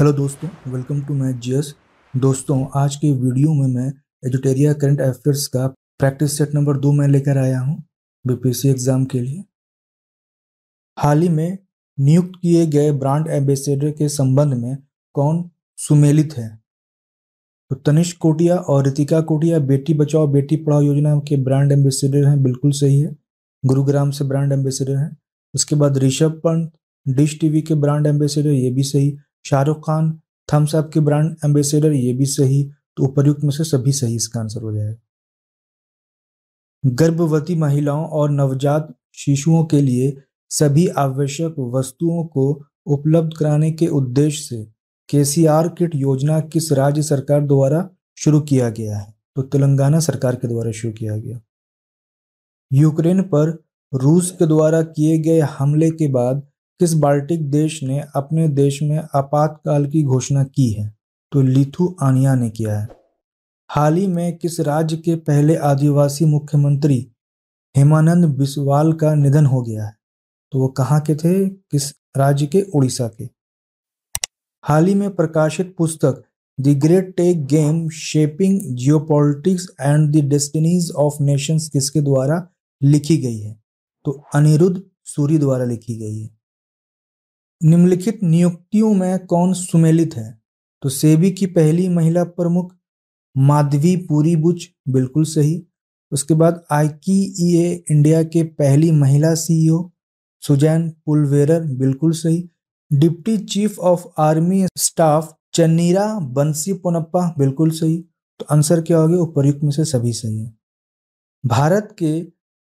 hello दोस्तों welcome to my GS दोस्तों आज के वीडियो में मैं एजुटेरिया करंट अफेयर्स का प्रैक्टिस सेट नंबर दो में लेकर आया हूं बीपीसी एग्ज़ाम के लिए हाल ही में नियुक्त किए गए ब्रांड एम्बेसडर के संबंध में कौन सुमेलित है तो तनिष कोटिया और रितिका कोटिया बेटी बचाओ बेटी पढ़ाओ योजना के ब्रांड एम्बेसडर हैं बिल्कुल सही है गुरुग्राम से ब्रांड एम्बेसडर हैं उसके बाद ऋषभ पंत डिश टीवी के ब्रांड एम्बेसडर ये भी सही शाहरुख खान थम्स अप के ब्रांड एम्बेसडर ये भी सही तो उपरयुक्त में से सभी सही इसका आंसर हो जाएगा गर्भवती महिलाओं और नवजात शिशुओं के लिए सभी आवश्यक वस्तुओं को उपलब्ध कराने के उद्देश्य से केसीआर किट योजना किस राज्य सरकार द्वारा शुरू किया गया है तो तेलंगाना सरकार के द्वारा शुरू किया गया यूक्रेन पर रूस के द्वारा किए गए हमले के बाद किस बाल्टिक देश ने अपने देश में आपातकाल की घोषणा की है तो लिथुआनिया ने किया है हाल ही में किस राज्य के पहले आदिवासी मुख्यमंत्री हेमानंद बिस्वाल का निधन हो गया है तो वो कहाँ के थे किस राज्य के उड़ीसा के हाल ही में प्रकाशित पुस्तक the great tech game shaping geopolitics and the destinies of nations किसके द्वारा लिखी गई है तो अनिरुद्ध सूरी द्वारा लिखी गई है निम्नलिखित नियुक्तियों में कौन सुमेलित है तो सेबी की पहली महिला प्रमुख माधवी पूरी बुच बिल्कुल सही उसके बाद आई ई इंडिया के पहली महिला सीईओ सुजैन पुलवेरर बिल्कुल सही deputy chief of army staff Channira Bansi Ponnappa बिल्कुल सही तो आंसर क्या हो गया उपरयुक्त में से सभी सही है भारत के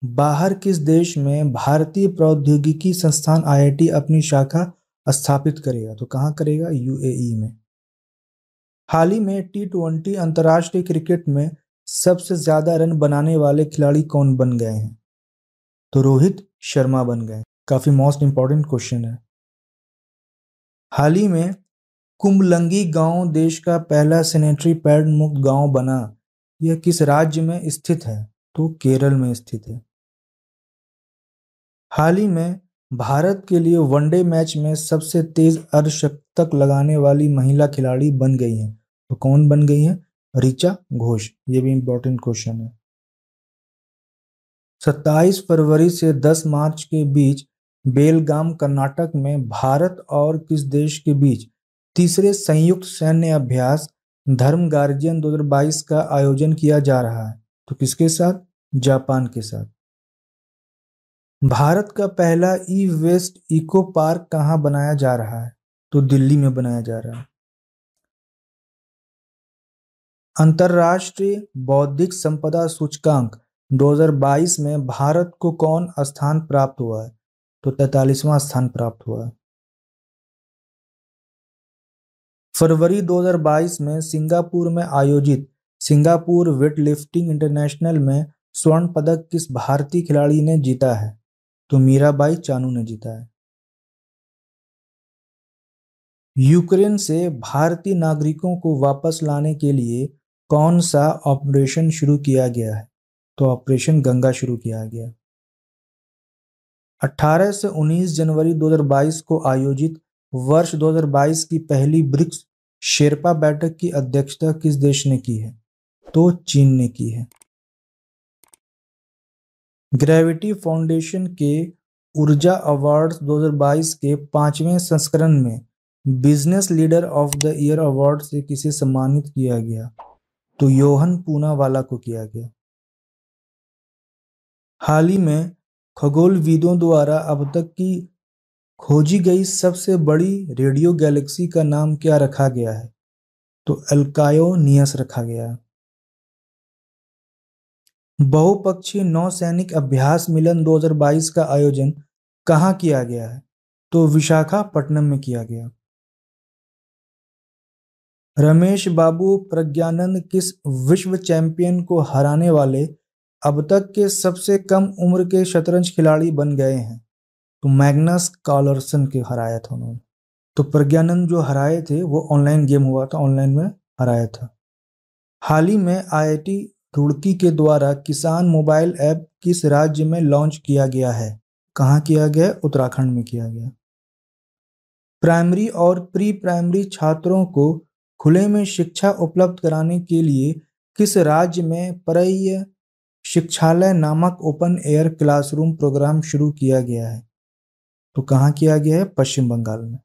बाहर किस देश में भारतीय प्रौद्योगिकी संस्थान आईआईटी अपनी शाखा स्थापित करेगा तो कहाँ करेगा यूएई e में हाल ही में टी ट्वेंटी अंतर्राष्ट्रीय क्रिकेट में सबसे ज़्यादा रन बनाने वाले खिलाड़ी कौन बन गए हैं तो रोहित शर्मा बन गए काफ़ी मोस्ट इंपॉर्टेंट क्वेश्चन है हाल ही में कुंभलंगी गांव देश का पहला सेनेटरी पैड मुक्त गांव बना यह किस राज्य में स्थित है तो केरल में स्थित है हाल ही में भारत के लिए वनडे मैच में सबसे तेज अर्धशतक लगाने वाली महिला खिलाड़ी बन गई हैं तो कौन बन गई हैं ऋचा घोष ये भी इम्पोर्टेंट क्वेश्चन है 27 फरवरी से 10 मार्च के बीच बेलगाम कर्नाटक में भारत और किस देश के बीच तीसरे संयुक्त सैन्य अभ्यास धर्म गार्जियन 2022 का आयोजन किया जा रहा है तो किसके साथ जापान के साथ भारत का पहला ई वेस्ट इको पार्क कहाँ बनाया जा रहा है तो दिल्ली में बनाया जा रहा है अंतर्राष्ट्रीय बौद्धिक संपदा सूचकांक 2022 में भारत को कौन स्थान प्राप्त हुआ है तो तैतालीसवां स्थान प्राप्त हुआ है फरवरी 2022 में सिंगापुर में आयोजित सिंगापुर वेटलिफ्टिंग इंटरनेशनल में स्वर्ण पदक किस भारतीय खिलाड़ी ने जीता है तो मीराबाई चानू ने जीता है यूक्रेन से भारतीय नागरिकों को वापस लाने के लिए कौन सा ऑपरेशन शुरू किया गया है तो ऑपरेशन गंगा शुरू किया गया 18 से 19 जनवरी 2022 को आयोजित वर्ष 2022 की पहली ब्रिक्स शेरपा बैठक की अध्यक्षता किस देश ने की है तो चीन ने की है ग्रेविटी फाउंडेशन के ऊर्जा अवार्ड्स 2022 के पांचवें संस्करण में business leader of the year award से किसे सम्मानित किया गया तो योहन पूनावाला को किया गया हाल ही में खगोलविदों द्वारा अब तक की खोजी गई सबसे बड़ी रेडियो गैलेक्सी का नाम क्या रखा गया है तो अल्कायोनियस रखा गया है बहुपक्षीय नौसैनिक अभ्यास मिलन 2022 का आयोजन कहाँ किया गया है तो विशाखापट्टनम में किया गया रमेश बाबू प्रज्ञानंद किस विश्व चैंपियन को हराने वाले अब तक के सबसे कम उम्र के शतरंज खिलाड़ी बन गए हैं तो मैग्नस कॉलरसन के हराया था उन्होंने तो प्रज्ञानंद जो हराए थे वो ऑनलाइन गेम हुआ था ऑनलाइन में हराया था हाल ही में आईआईटी रुड़की के द्वारा किसान मोबाइल ऐप किस राज्य में लॉन्च किया गया है कहाँ किया गया उत्तराखंड में किया गया प्राइमरी और प्री प्राइमरी छात्रों को खुले में शिक्षा उपलब्ध कराने के लिए किस राज्य में परय शिक्षालय नामक ओपन एयर क्लासरूम प्रोग्राम शुरू किया गया है तो कहाँ किया गया है पश्चिम बंगाल में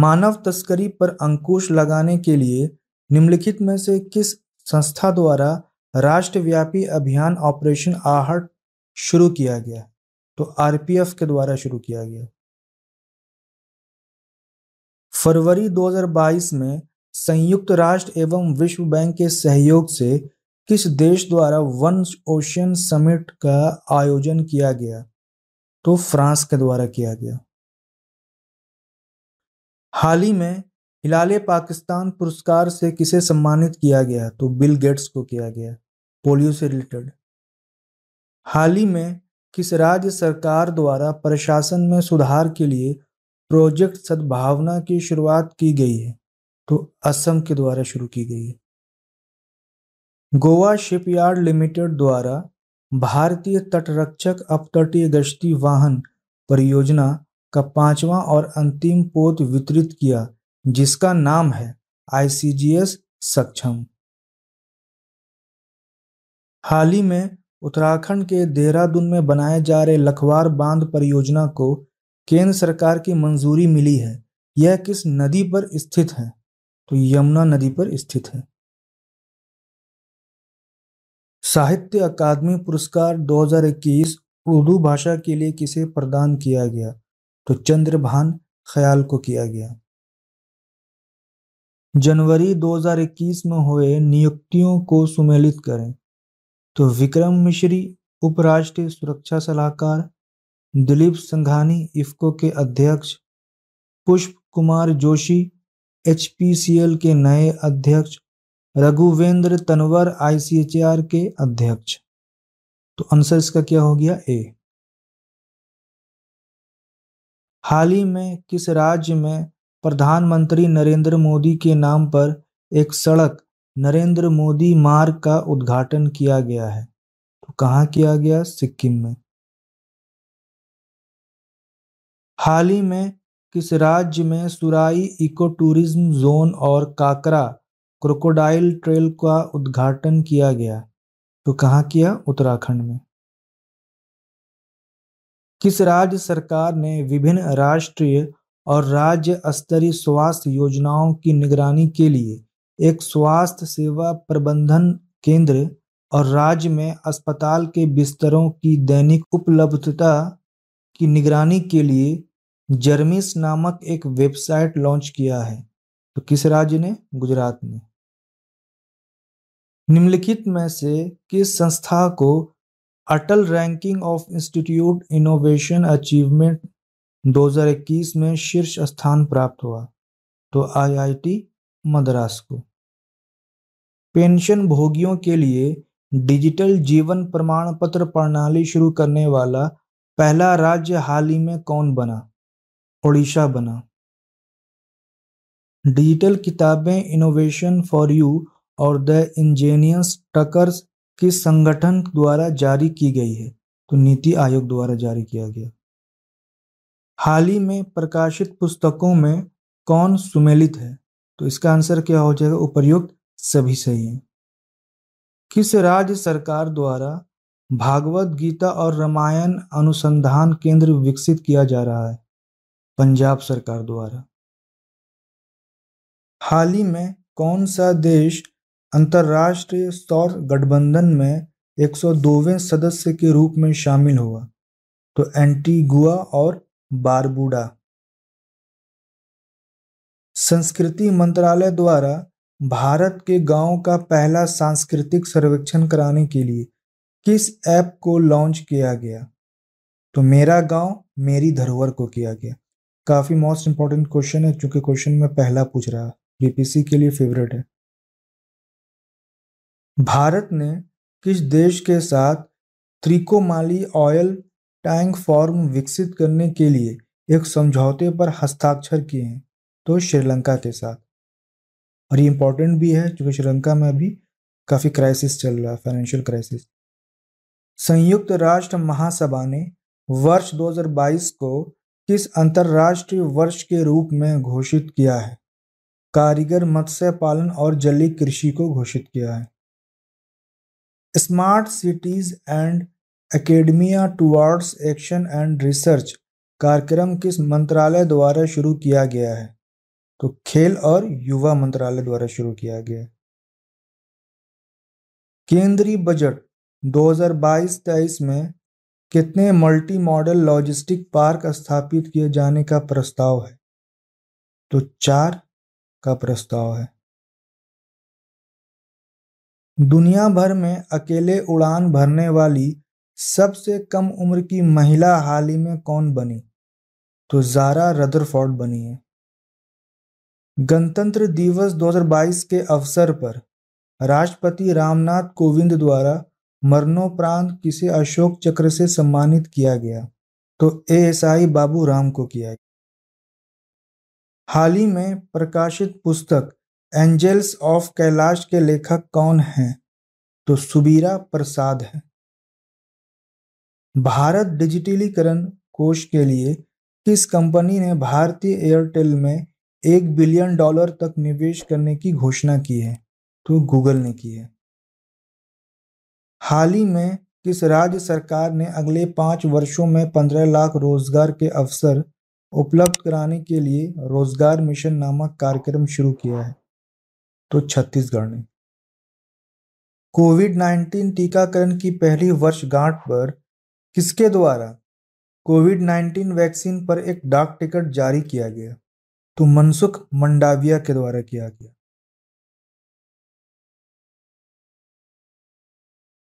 मानव तस्करी पर अंकुश लगाने के लिए निम्नलिखित में से किस संस्था द्वारा राष्ट्रव्यापी अभियान ऑपरेशन आहट शुरू किया गया तो आरपीएफ के द्वारा शुरू किया गया फरवरी 2022 में संयुक्त राष्ट्र एवं विश्व बैंक के सहयोग से किस देश द्वारा वन ओशियन समिट का आयोजन किया गया तो फ्रांस के द्वारा किया गया हाल ही में हिलाल पाकिस्तान पुरस्कार से किसे सम्मानित किया गया तो बिल गेट्स को किया गया पोलियो से रिलेटेड हाल ही में किस राज्य सरकार द्वारा प्रशासन में सुधार के लिए प्रोजेक्ट सद्भावना की शुरुआत की गई है तो असम के द्वारा शुरू की गई है गोवा शिपयार्ड लिमिटेड द्वारा भारतीय तटरक्षक अपतटीय गश्ती वाहन परियोजना का पांचवा और अंतिम पोत वितरित किया जिसका नाम है आईसीजीएस सक्षम हाल ही में उत्तराखंड के देहरादून में बनाए जा रहे लखवार बांध परियोजना को केंद्र सरकार की मंजूरी मिली है यह किस नदी पर स्थित है तो यमुना नदी पर स्थित है साहित्य अकादमी पुरस्कार 2021 उर्दू भाषा के लिए किसे प्रदान किया गया तो चंद्रभान ख्याल को किया गया जनवरी 2021 में हुए नियुक्तियों को सुमेलित करें तो विक्रम मिश्री उपराष्ट्रीय सुरक्षा सलाहकार दिलीप संघानी इफ्को के अध्यक्ष पुष्प कुमार जोशी एचपीसीएल के नए अध्यक्ष रघुवेंद्र तनवर आईसीएचआर के अध्यक्ष तो आंसर इसका क्या हो गया ए हाल ही में किस राज्य में प्रधानमंत्री नरेंद्र मोदी के नाम पर एक सड़क नरेंद्र मोदी मार्ग का उद्घाटन किया गया है तो कहाँ किया गया सिक्किम में हाल ही में किस राज्य में सुराई इको टूरिज्म जोन और काकरा क्रोकोडाइल ट्रेल का उद्घाटन किया गया तो कहाँ किया उत्तराखंड में किस राज्य सरकार ने विभिन्न राष्ट्रीय और राज्य स्तरीय स्वास्थ्य योजनाओं की निगरानी के लिए एक स्वास्थ्य सेवा प्रबंधन केंद्र और राज्य में अस्पताल के बिस्तरों की दैनिक उपलब्धता की निगरानी के लिए जर्मिस नामक एक वेबसाइट लॉन्च किया है तो किस राज्य ने गुजरात ने निम्नलिखित में से किस संस्था को Atal ranking of institute innovation achievement 2021 में शीर्ष स्थान प्राप्त हुआ तो आईआईटी मद्रास को पेंशन भोगियों के लिए डिजिटल जीवन प्रमाण पत्र प्रणाली शुरू करने वाला पहला राज्य हाल ही में कौन बना ओडिशा बना डिजिटल किताबें इनोवेशन फॉर यू और द इंजीनियर्स टकर्स किस संगठन द्वारा जारी की गई है तो नीति आयोग द्वारा जारी किया गया हाल ही में प्रकाशित पुस्तकों में कौन सुमेलित है तो इसका आंसर क्या हो जाएगा उपर्युक्त सभी सही है किस राज्य सरकार द्वारा भागवत गीता और रामायण अनुसंधान केंद्र विकसित किया जा रहा है पंजाब सरकार द्वारा हाल ही में कौन सा देश अंतर्राष्ट्रीय सौर गठबंधन में 102वें सदस्य के रूप में शामिल हुआ तो एंटीगुआ और बारबूडा संस्कृति मंत्रालय द्वारा भारत के गांव का पहला सांस्कृतिक सर्वेक्षण कराने के लिए किस ऐप को लॉन्च किया गया तो मेरा गांव मेरी धरोहर को किया गया काफ़ी मोस्ट इंपॉर्टेंट क्वेश्चन है क्योंकि क्वेश्चन में पहला पूछ रहा बीपीसी के लिए फेवरेट है भारत ने किस देश के साथ त्रिकोमाली ऑयल टैंक फॉर्म विकसित करने के लिए एक समझौते पर हस्ताक्षर किए हैं तो श्रीलंका के साथ और ये इम्पोर्टेंट भी है क्योंकि श्रीलंका में अभी काफ़ी क्राइसिस चल रहा है फाइनेंशियल क्राइसिस संयुक्त राष्ट्र महासभा ने वर्ष 2022 को किस अंतर्राष्ट्रीय वर्ष के रूप में घोषित किया है कारीगर मत्स्य पालन और जलीय कृषि को घोषित किया है smart cities and academia towards action and research कार्यक्रम किस मंत्रालय द्वारा शुरू किया गया है तो खेल और युवा मंत्रालय द्वारा शुरू किया गया केंद्रीय बजट 2022-23 में कितने मल्टी मॉडल लॉजिस्टिक पार्क स्थापित किए जाने का प्रस्ताव है तो चार का प्रस्ताव है दुनिया भर में अकेले उड़ान भरने वाली सबसे कम उम्र की महिला हाल ही में कौन बनी तो जारा रदरफोर्ड बनी है गणतंत्र दिवस 2022 के अवसर पर राष्ट्रपति रामनाथ कोविंद द्वारा मरणोपरांत किसे अशोक चक्र से सम्मानित किया गया तो एएसआई बाबू राम को किया गया हाल ही में प्रकाशित पुस्तक एंजल्स ऑफ कैलाश के लेखक कौन हैं तो सुबीरा प्रसाद है भारत डिजिटलीकरण कोष के लिए किस कंपनी ने भारतीय एयरटेल में एक बिलियन डॉलर तक निवेश करने की घोषणा की है तो गूगल ने की है हाल ही में किस राज्य सरकार ने अगले पाँच वर्षों में पंद्रह लाख रोजगार के अवसर उपलब्ध कराने के लिए रोजगार मिशन नामक कार्यक्रम शुरू किया है तो छत्तीसगढ़ ने कोविड 19 टीकाकरण की पहली वर्षगांठ पर किसके द्वारा कोविड 19 वैक्सीन पर एक डाक टिकट जारी किया गया तो मनसुख मंडाविया के द्वारा किया गया